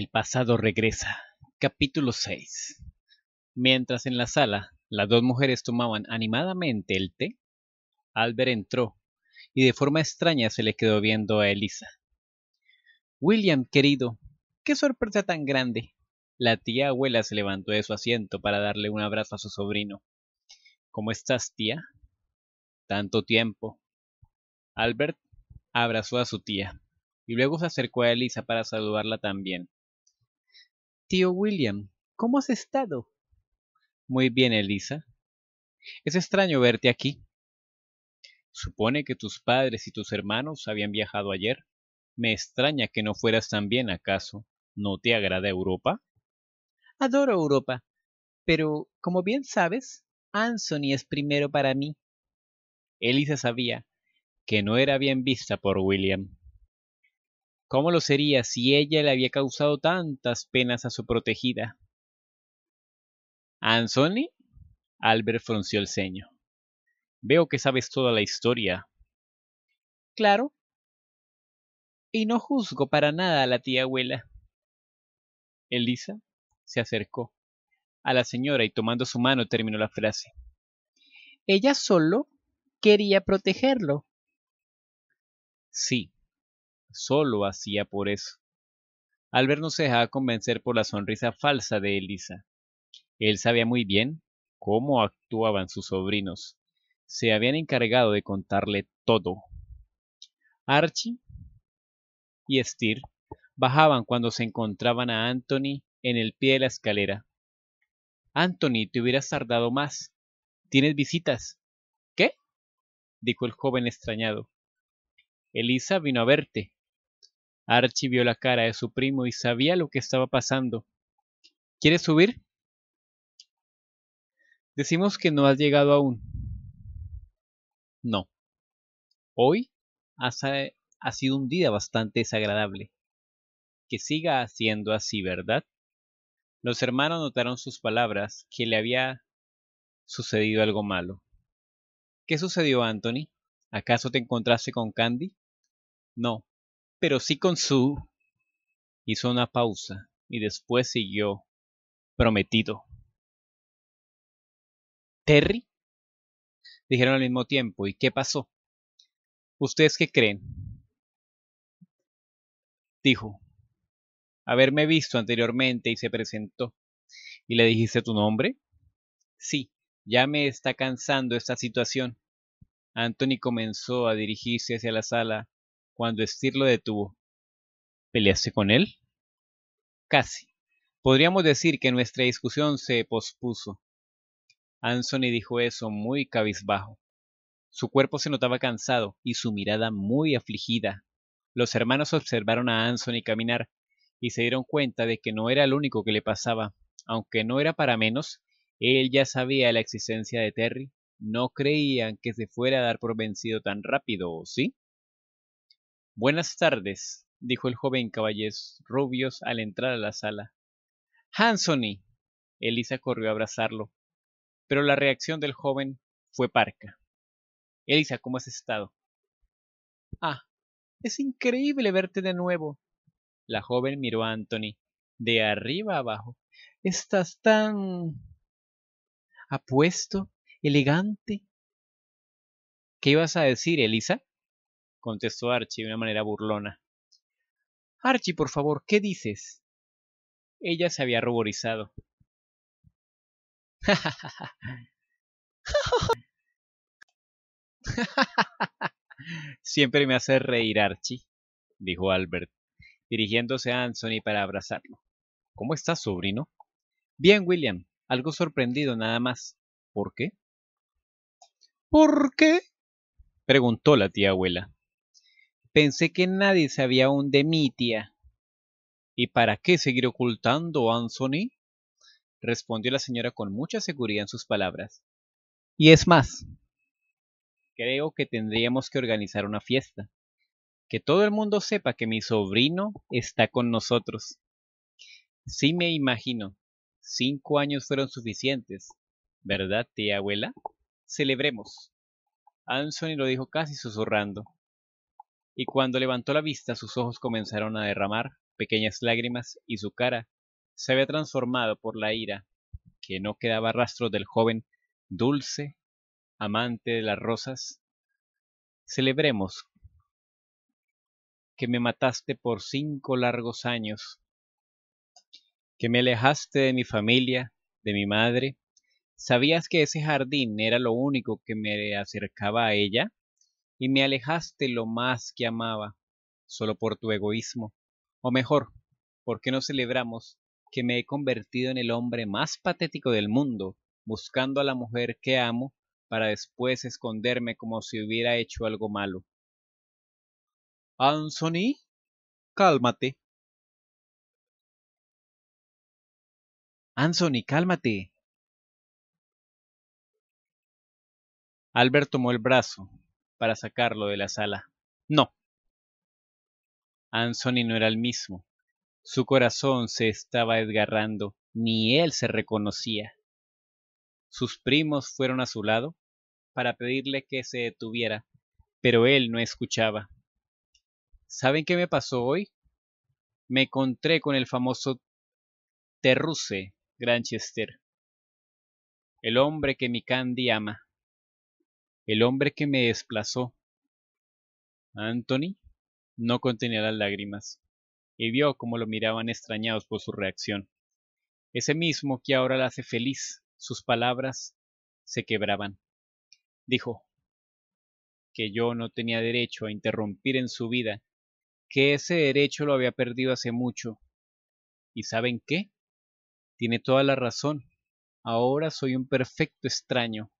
El pasado regresa. Capítulo 6. Mientras en la sala las dos mujeres tomaban animadamente el té, Albert entró y de forma extraña se le quedó viendo a Elisa. William, querido, qué sorpresa tan grande. La tía abuela se levantó de su asiento para darle un abrazo a su sobrino. ¿Cómo estás, tía? Tanto tiempo. Albert abrazó a su tía y luego se acercó a Elisa para saludarla también. Tío William, ¿cómo has estado? Muy bien, Elisa. Es extraño verte aquí. Supone que tus padres y tus hermanos habían viajado ayer. Me extraña que no fueras también, bien, ¿acaso? ¿No te agrada Europa? Adoro Europa, pero, como bien sabes, Anthony es primero para mí. Elisa sabía que no era bien vista por William. ¿Cómo lo sería si ella le había causado tantas penas a su protegida? ¿Anzoni? Albert frunció el ceño. Veo que sabes toda la historia. Claro. Y no juzgo para nada a la tía abuela. Elisa se acercó a la señora y tomando su mano terminó la frase. Ella solo quería protegerlo. Sí, Solo hacía por eso. Albert no se dejaba convencer por la sonrisa falsa de Elisa. Él sabía muy bien cómo actuaban sus sobrinos. Se habían encargado de contarle todo. Archie y Steer bajaban cuando se encontraban a Anthony en el pie de la escalera. Anthony, te hubieras tardado más. Tienes visitas. ¿Qué? dijo el joven extrañado. Elisa vino a verte, Archie vio la cara de su primo y sabía lo que estaba pasando. ¿Quieres subir? Decimos que no has llegado aún. No. Hoy ha sido un día bastante desagradable. Que siga siendo así, ¿verdad? Los hermanos notaron sus palabras que le había sucedido algo malo. ¿Qué sucedió, Anthony? ¿Acaso te encontraste con Candy? No, pero sí con su hizo una pausa y después siguió prometido. Terry, dijeron al mismo tiempo, ¿y qué pasó? ¿Ustedes qué creen? Dijo, haberme visto anteriormente y se presentó. ¿Y le dijiste tu nombre? Sí, ya me está cansando esta situación. Anthony comenzó a dirigirse hacia la sala cuando Steer lo detuvo. ¿Peleaste con él? Casi. Podríamos decir que nuestra discusión se pospuso. Anthony dijo eso muy cabizbajo. Su cuerpo se notaba cansado y su mirada muy afligida. Los hermanos observaron a Anthony caminar y se dieron cuenta de que no era el único que le pasaba. Aunque no era para menos, él ya sabía la existencia de Terry. No creían que se fuera a dar por vencido tan rápido, ¿sí? Buenas tardes, dijo el joven caballero rubios al entrar a la sala. Hansony. Elisa corrió a abrazarlo, pero la reacción del joven fue parca. Elisa, ¿cómo has estado? Ah, es increíble verte de nuevo. La joven miró a Anthony, de arriba abajo. Estás tan... apuesto, elegante. ¿Qué ibas a decir, Elisa? contestó Archie de una manera burlona. Archie, por favor, ¿qué dices? Ella se había ruborizado. Siempre me hace reír, Archie, dijo Albert, dirigiéndose a Anthony para abrazarlo. ¿Cómo estás, sobrino? Bien, William, algo sorprendido nada más. ¿Por qué? ¿Por qué? preguntó la tía abuela. Pensé que nadie sabía aún de tía. ¿Y para qué seguir ocultando, Anthony? respondió la señora con mucha seguridad en sus palabras. Y es más, creo que tendríamos que organizar una fiesta. Que todo el mundo sepa que mi sobrino está con nosotros. Sí me imagino. Cinco años fueron suficientes. ¿Verdad, tía abuela? Celebremos. Anthony lo dijo casi susurrando y cuando levantó la vista sus ojos comenzaron a derramar pequeñas lágrimas y su cara se había transformado por la ira, que no quedaba rastro del joven dulce, amante de las rosas. Celebremos que me mataste por cinco largos años, que me alejaste de mi familia, de mi madre. ¿Sabías que ese jardín era lo único que me acercaba a ella? y me alejaste lo más que amaba, solo por tu egoísmo. O mejor, ¿por qué no celebramos que me he convertido en el hombre más patético del mundo, buscando a la mujer que amo para después esconderme como si hubiera hecho algo malo? Anthony, cálmate. Anthony, cálmate. Albert tomó el brazo, para sacarlo de la sala. No. Anthony no era el mismo. Su corazón se estaba desgarrando, ni él se reconocía. Sus primos fueron a su lado para pedirle que se detuviera, pero él no escuchaba. ¿Saben qué me pasó hoy? Me encontré con el famoso Terruse Granchester, el hombre que mi Candy ama. El hombre que me desplazó. Anthony no contenía las lágrimas y vio cómo lo miraban extrañados por su reacción. Ese mismo que ahora la hace feliz, sus palabras se quebraban. Dijo que yo no tenía derecho a interrumpir en su vida, que ese derecho lo había perdido hace mucho. ¿Y saben qué? Tiene toda la razón. Ahora soy un perfecto extraño,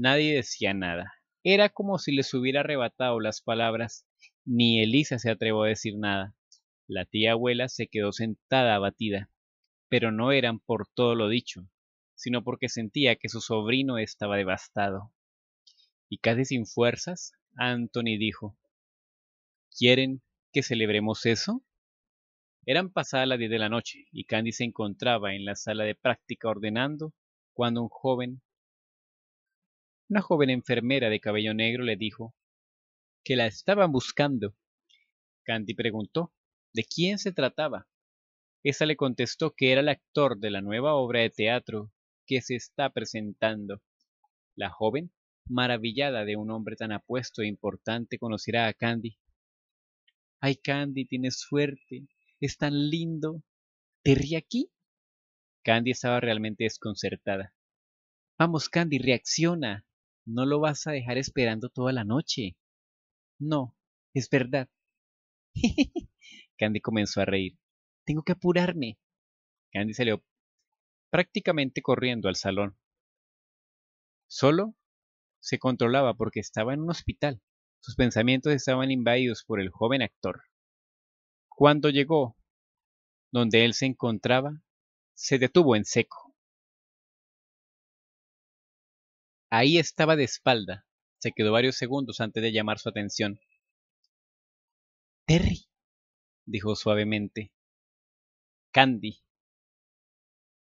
Nadie decía nada. Era como si les hubiera arrebatado las palabras. Ni Elisa se atrevió a decir nada. La tía abuela se quedó sentada abatida, pero no eran por todo lo dicho, sino porque sentía que su sobrino estaba devastado. Y casi sin fuerzas, Anthony dijo, ¿Quieren que celebremos eso? Eran pasadas las diez de la noche y Candy se encontraba en la sala de práctica ordenando cuando un joven una joven enfermera de cabello negro le dijo que la estaban buscando. Candy preguntó de quién se trataba. Esa le contestó que era el actor de la nueva obra de teatro que se está presentando. La joven, maravillada de un hombre tan apuesto e importante, conocerá a Candy. Ay, Candy, tienes suerte. Es tan lindo. ¿Te ríe aquí? Candy estaba realmente desconcertada. Vamos, Candy, reacciona no lo vas a dejar esperando toda la noche. No, es verdad. Candy comenzó a reír. Tengo que apurarme. Candy salió prácticamente corriendo al salón. Solo se controlaba porque estaba en un hospital. Sus pensamientos estaban invadidos por el joven actor. Cuando llegó donde él se encontraba, se detuvo en seco. Ahí estaba de espalda. Se quedó varios segundos antes de llamar su atención. Terry, dijo suavemente. Candy.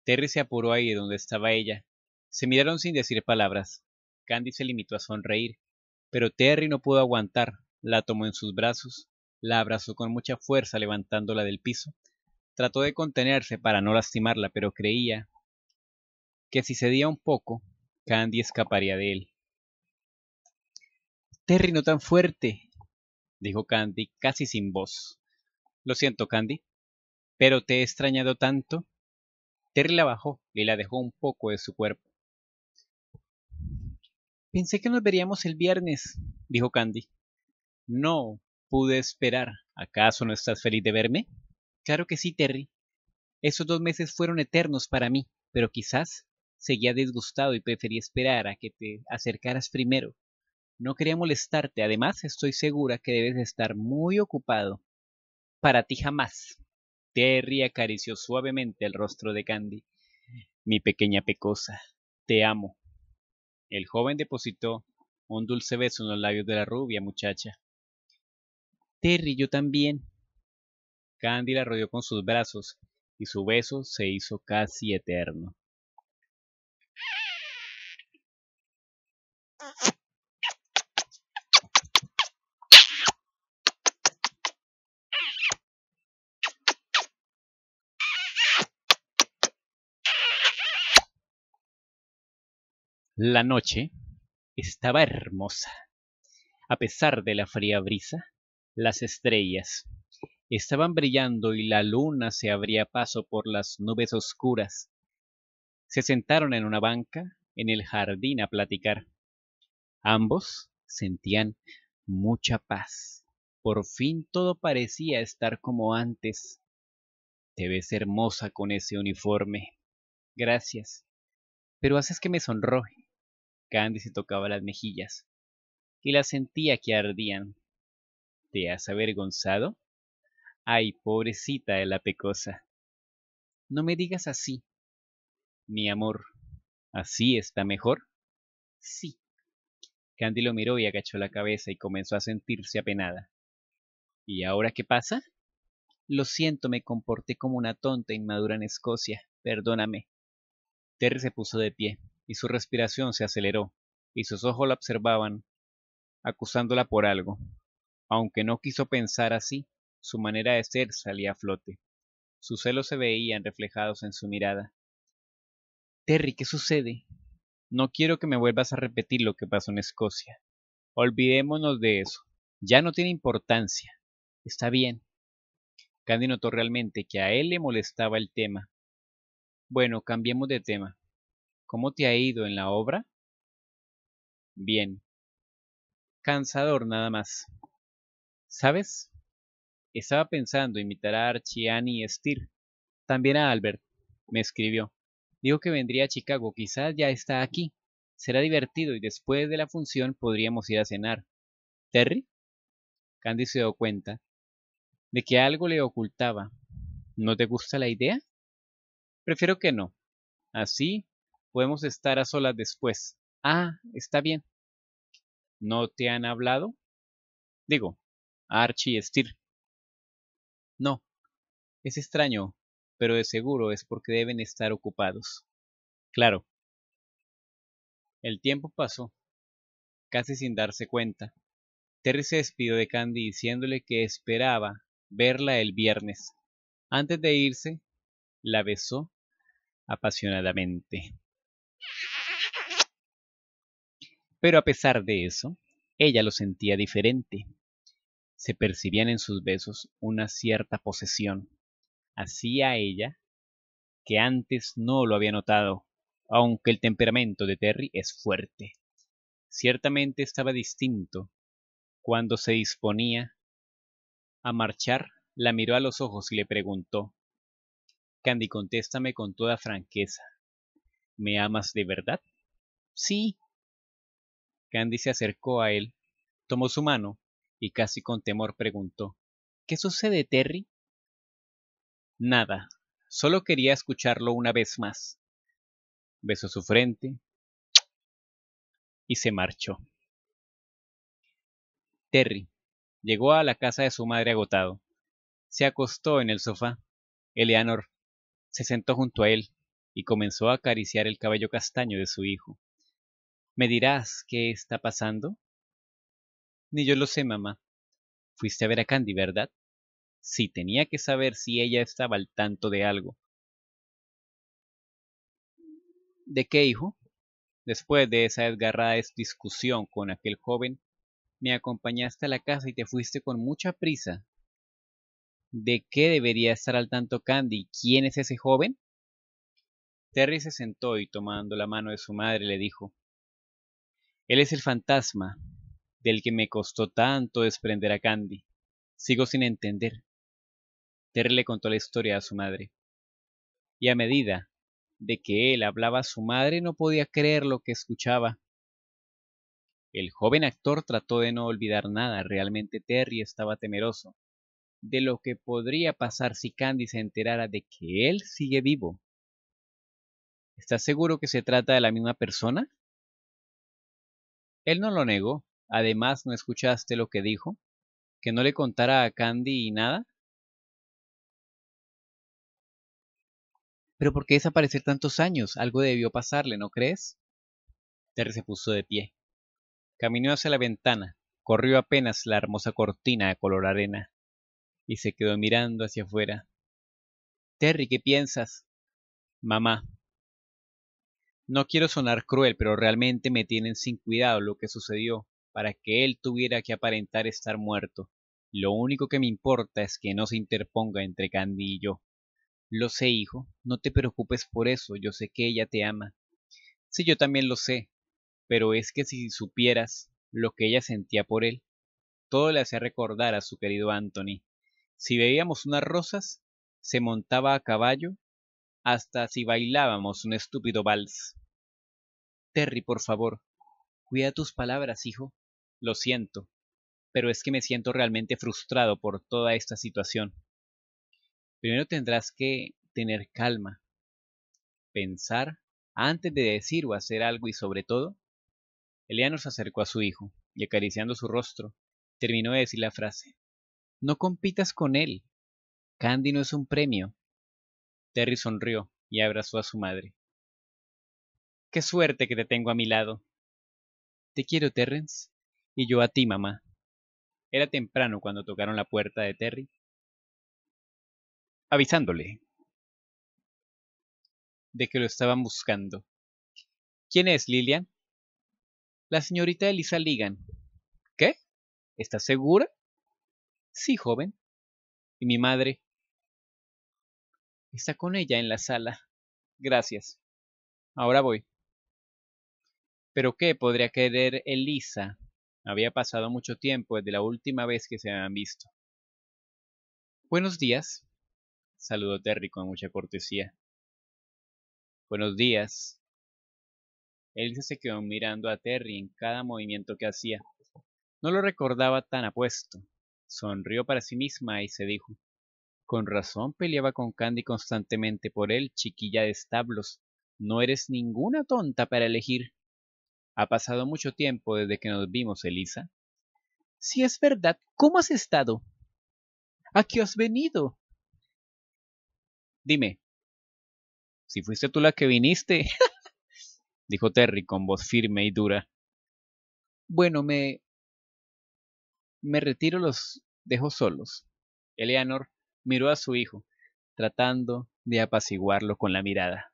Terry se apuró ahí donde estaba ella. Se miraron sin decir palabras. Candy se limitó a sonreír, pero Terry no pudo aguantar. La tomó en sus brazos, la abrazó con mucha fuerza levantándola del piso. Trató de contenerse para no lastimarla, pero creía que si cedía un poco, Candy escaparía de él. Terry, no tan fuerte, dijo Candy casi sin voz. Lo siento, Candy, pero te he extrañado tanto. Terry la bajó y la dejó un poco de su cuerpo. Pensé que nos veríamos el viernes, dijo Candy. No, pude esperar. ¿Acaso no estás feliz de verme? Claro que sí, Terry. Esos dos meses fueron eternos para mí, pero quizás seguía disgustado y preferí esperar a que te acercaras primero. No quería molestarte, además estoy segura que debes estar muy ocupado. Para ti jamás. Terry acarició suavemente el rostro de Candy. Mi pequeña pecosa, te amo. El joven depositó un dulce beso en los labios de la rubia muchacha. Terry, yo también. Candy la rodeó con sus brazos y su beso se hizo casi eterno. La noche estaba hermosa. A pesar de la fría brisa, las estrellas estaban brillando y la luna se abría paso por las nubes oscuras. Se sentaron en una banca en el jardín a platicar. Ambos sentían mucha paz. Por fin todo parecía estar como antes. Te ves hermosa con ese uniforme. Gracias. Pero haces que me sonroje. Candy se tocaba las mejillas y las sentía que ardían. ¿Te has avergonzado? Ay, pobrecita de la pecosa. No me digas así. Mi amor, ¿así está mejor? Sí. Candy lo miró y agachó la cabeza y comenzó a sentirse apenada. ¿Y ahora qué pasa? Lo siento, me comporté como una tonta inmadura en Escocia. Perdóname. Terry se puso de pie, y su respiración se aceleró, y sus ojos la observaban, acusándola por algo. Aunque no quiso pensar así, su manera de ser salía a flote. Sus celos se veían reflejados en su mirada. Terry, ¿qué sucede? No quiero que me vuelvas a repetir lo que pasó en Escocia. Olvidémonos de eso. Ya no tiene importancia. Está bien. Candy notó realmente que a él le molestaba el tema. Bueno, cambiemos de tema. ¿Cómo te ha ido en la obra? Bien. Cansador nada más. ¿Sabes? Estaba pensando imitar a Archie, Annie y Steer. También a Albert. Me escribió. Dijo que vendría a Chicago, quizás ya está aquí. Será divertido y después de la función podríamos ir a cenar. ¿Terry? Candy se dio cuenta de que algo le ocultaba. ¿No te gusta la idea? Prefiero que no. Así podemos estar a solas después. Ah, está bien. ¿No te han hablado? Digo, Archie y No. Es extraño pero de seguro es porque deben estar ocupados. Claro. El tiempo pasó, casi sin darse cuenta. Terry se despidió de Candy diciéndole que esperaba verla el viernes. Antes de irse, la besó apasionadamente. Pero a pesar de eso, ella lo sentía diferente. Se percibían en sus besos una cierta posesión, Así a ella que antes no lo había notado, aunque el temperamento de Terry es fuerte. Ciertamente estaba distinto. Cuando se disponía a marchar, la miró a los ojos y le preguntó, Candy, contéstame con toda franqueza. ¿Me amas de verdad? Sí. Candy se acercó a él, tomó su mano y casi con temor preguntó, ¿Qué sucede, Terry? Nada, solo quería escucharlo una vez más. Besó su frente y se marchó. Terry llegó a la casa de su madre agotado. Se acostó en el sofá. Eleanor se sentó junto a él y comenzó a acariciar el cabello castaño de su hijo. ¿Me dirás qué está pasando? Ni yo lo sé, mamá. Fuiste a ver a Candy, ¿verdad? si tenía que saber si ella estaba al tanto de algo. ¿De qué, hijo? Después de esa desgarrada discusión con aquel joven, me acompañaste a la casa y te fuiste con mucha prisa. ¿De qué debería estar al tanto Candy? ¿Quién es ese joven? Terry se sentó y tomando la mano de su madre le dijo, Él es el fantasma del que me costó tanto desprender a Candy. Sigo sin entender. Terry le contó la historia a su madre. Y a medida de que él hablaba a su madre no podía creer lo que escuchaba. El joven actor trató de no olvidar nada. Realmente Terry estaba temeroso de lo que podría pasar si Candy se enterara de que él sigue vivo. ¿Estás seguro que se trata de la misma persona? Él no lo negó. Además, ¿no escuchaste lo que dijo? ¿Que no le contara a Candy nada? Pero ¿por qué desaparecer tantos años? Algo debió pasarle, ¿no crees? Terry se puso de pie. Caminó hacia la ventana, corrió apenas la hermosa cortina de color arena y se quedó mirando hacia afuera. Terry, ¿qué piensas? Mamá. No quiero sonar cruel, pero realmente me tienen sin cuidado lo que sucedió para que él tuviera que aparentar estar muerto. Lo único que me importa es que no se interponga entre Candy y yo. Lo sé, hijo, no te preocupes por eso, yo sé que ella te ama. Sí, yo también lo sé, pero es que si supieras lo que ella sentía por él, todo le hacía recordar a su querido Anthony. Si veíamos unas rosas, se montaba a caballo, hasta si bailábamos un estúpido vals. Terry, por favor, cuida tus palabras, hijo. Lo siento, pero es que me siento realmente frustrado por toda esta situación. Primero tendrás que tener calma, pensar antes de decir o hacer algo y sobre todo, Eliano se acercó a su hijo y acariciando su rostro, terminó de decir la frase. No compitas con él. Candy no es un premio. Terry sonrió y abrazó a su madre. Qué suerte que te tengo a mi lado. Te quiero, Terrence, y yo a ti, mamá. Era temprano cuando tocaron la puerta de Terry avisándole de que lo estaban buscando. ¿Quién es Lilian? La señorita Elisa Ligan. ¿Qué? ¿Estás segura? Sí, joven. ¿Y mi madre? Está con ella en la sala. Gracias. Ahora voy. ¿Pero qué podría querer Elisa? Había pasado mucho tiempo desde la última vez que se habían visto. Buenos días saludó Terry con mucha cortesía. Buenos días. Elsa se quedó mirando a Terry en cada movimiento que hacía. No lo recordaba tan apuesto. Sonrió para sí misma y se dijo, con razón peleaba con Candy constantemente por él, chiquilla de establos. No eres ninguna tonta para elegir. Ha pasado mucho tiempo desde que nos vimos, Elisa. Si es verdad, ¿cómo has estado? ¿A qué has venido? Dime, si fuiste tú la que viniste, dijo Terry con voz firme y dura. Bueno, me... Me retiro, los dejo solos. Eleanor miró a su hijo, tratando de apaciguarlo con la mirada.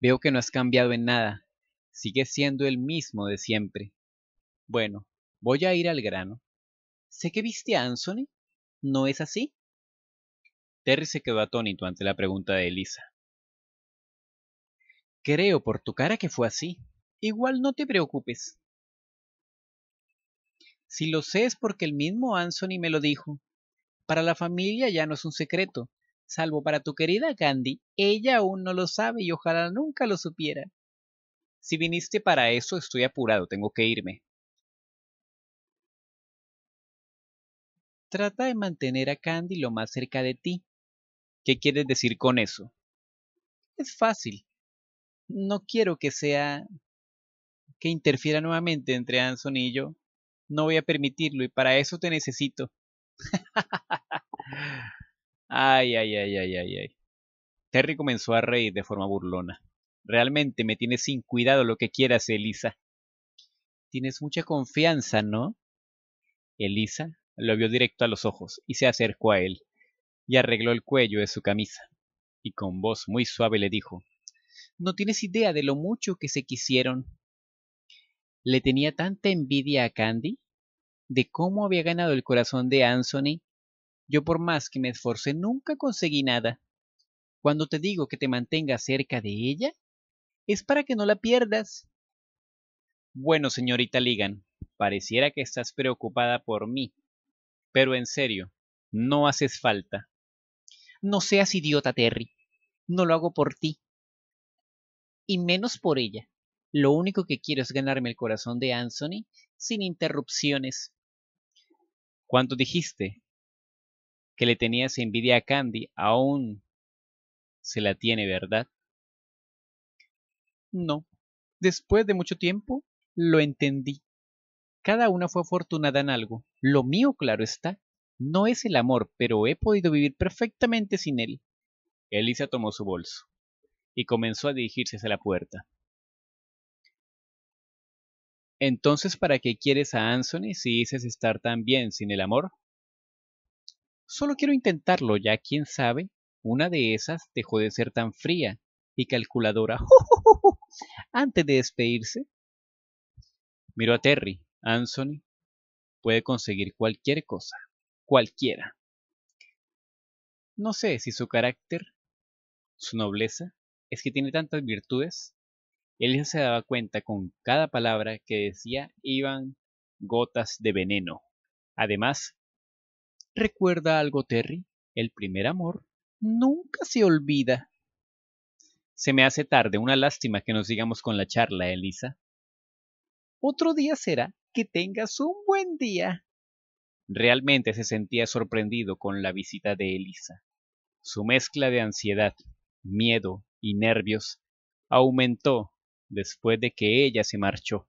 Veo que no has cambiado en nada. Sigue siendo el mismo de siempre. Bueno, voy a ir al grano. Sé que viste a Anthony. ¿No es así? Terry se quedó atónito ante la pregunta de Elisa. Creo por tu cara que fue así. Igual no te preocupes. Si lo sé es porque el mismo Anthony me lo dijo. Para la familia ya no es un secreto, salvo para tu querida Candy, ella aún no lo sabe y ojalá nunca lo supiera. Si viniste para eso, estoy apurado, tengo que irme. Trata de mantener a Candy lo más cerca de ti, ¿Qué quieres decir con eso? Es fácil. No quiero que sea que interfiera nuevamente entre Anson y yo. No voy a permitirlo y para eso te necesito. ay, ay, ay, ay, ay, ay. Terry comenzó a reír de forma burlona. Realmente me tienes sin cuidado lo que quieras, Elisa. Tienes mucha confianza, ¿no? Elisa lo vio directo a los ojos y se acercó a él y arregló el cuello de su camisa, y con voz muy suave le dijo No tienes idea de lo mucho que se quisieron. Le tenía tanta envidia a Candy de cómo había ganado el corazón de Anthony. Yo por más que me esforcé nunca conseguí nada. Cuando te digo que te mantengas cerca de ella, es para que no la pierdas. Bueno, señorita Ligan, pareciera que estás preocupada por mí, pero en serio, no haces falta. No seas idiota, Terry. No lo hago por ti. Y menos por ella. Lo único que quiero es ganarme el corazón de Anthony sin interrupciones. ¿Cuánto dijiste? Que le tenías envidia a Candy. Aún se la tiene, ¿verdad? No. Después de mucho tiempo, lo entendí. Cada una fue afortunada en algo. Lo mío, claro está, no es el amor, pero he podido vivir perfectamente sin él. Elisa tomó su bolso y comenzó a dirigirse hacia la puerta. Entonces, ¿para qué quieres a Anthony si dices estar tan bien sin el amor? Solo quiero intentarlo, ya quién sabe, una de esas dejó de ser tan fría y calculadora antes de despedirse. Miró a Terry. Anthony puede conseguir cualquier cosa cualquiera. No sé si su carácter, su nobleza, es que tiene tantas virtudes. Elisa se daba cuenta con cada palabra que decía iban gotas de veneno. Además, ¿recuerda algo Terry? El primer amor nunca se olvida. Se me hace tarde, una lástima que nos sigamos con la charla, Elisa. Otro día será que tengas un buen día. Realmente se sentía sorprendido con la visita de Elisa. Su mezcla de ansiedad, miedo y nervios aumentó después de que ella se marchó.